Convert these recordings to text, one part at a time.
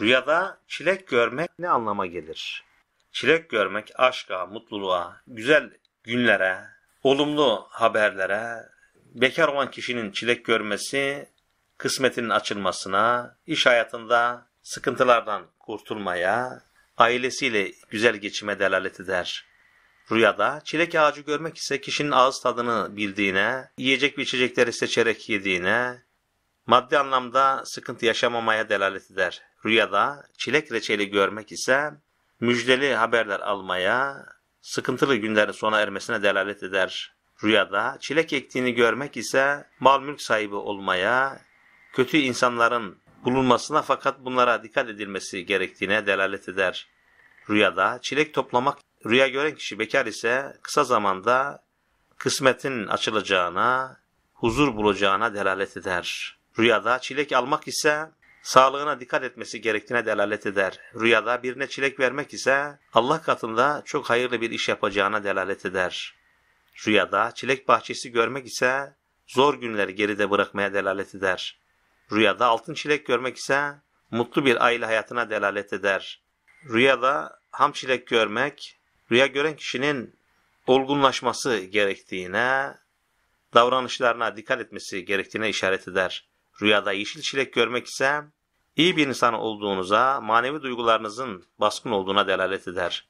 Rüyada çilek görmek ne anlama gelir? Çilek görmek aşka, mutluluğa, güzel günlere, olumlu haberlere, bekar olan kişinin çilek görmesi, kısmetinin açılmasına, iş hayatında sıkıntılardan kurtulmaya, ailesiyle güzel geçime delalet eder. Rüyada çilek ağacı görmek ise kişinin ağız tadını bildiğine, yiyecek ve içecekleri seçerek yediğine, Maddi anlamda sıkıntı yaşamamaya delalet eder. Rüyada çilek reçeli görmek ise müjdeli haberler almaya, sıkıntılı günlerin sona ermesine delalet eder. Rüyada çilek ektiğini görmek ise mal mülk sahibi olmaya, kötü insanların bulunmasına fakat bunlara dikkat edilmesi gerektiğine delalet eder. Rüyada çilek toplamak, rüya gören kişi bekar ise kısa zamanda kısmetin açılacağına, huzur bulacağına delalet eder. Rüyada çilek almak ise sağlığına dikkat etmesi gerektiğine delalet eder. Rüyada birine çilek vermek ise Allah katında çok hayırlı bir iş yapacağına delalet eder. Rüyada çilek bahçesi görmek ise zor günleri geride bırakmaya delalet eder. Rüyada altın çilek görmek ise mutlu bir aile hayatına delalet eder. Rüyada ham çilek görmek, rüya gören kişinin olgunlaşması gerektiğine, davranışlarına dikkat etmesi gerektiğine işaret eder. Rüyada yeşil çilek görmek ise iyi bir insan olduğunuza, manevi duygularınızın baskın olduğuna delalet eder.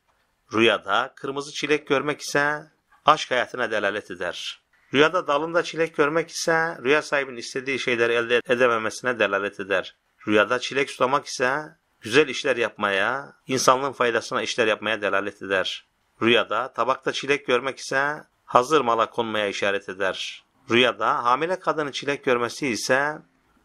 Rüyada kırmızı çilek görmek ise aşk hayatına delalet eder. Rüyada dalında çilek görmek ise rüya sahibinin istediği şeyleri elde edememesine delalet eder. Rüyada çilek sulamak ise güzel işler yapmaya, insanlığın faydasına işler yapmaya delalet eder. Rüyada tabakta çilek görmek ise hazır mala konmaya işaret eder. Rüyada hamile kadının çilek görmesi ise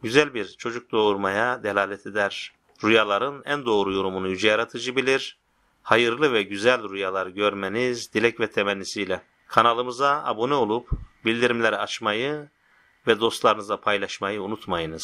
güzel bir çocuk doğurmaya delalet eder. Rüyaların en doğru yorumunu yüce yaratıcı bilir. Hayırlı ve güzel rüyalar görmeniz dilek ve temennisiyle. Kanalımıza abone olup bildirimleri açmayı ve dostlarınıza paylaşmayı unutmayınız.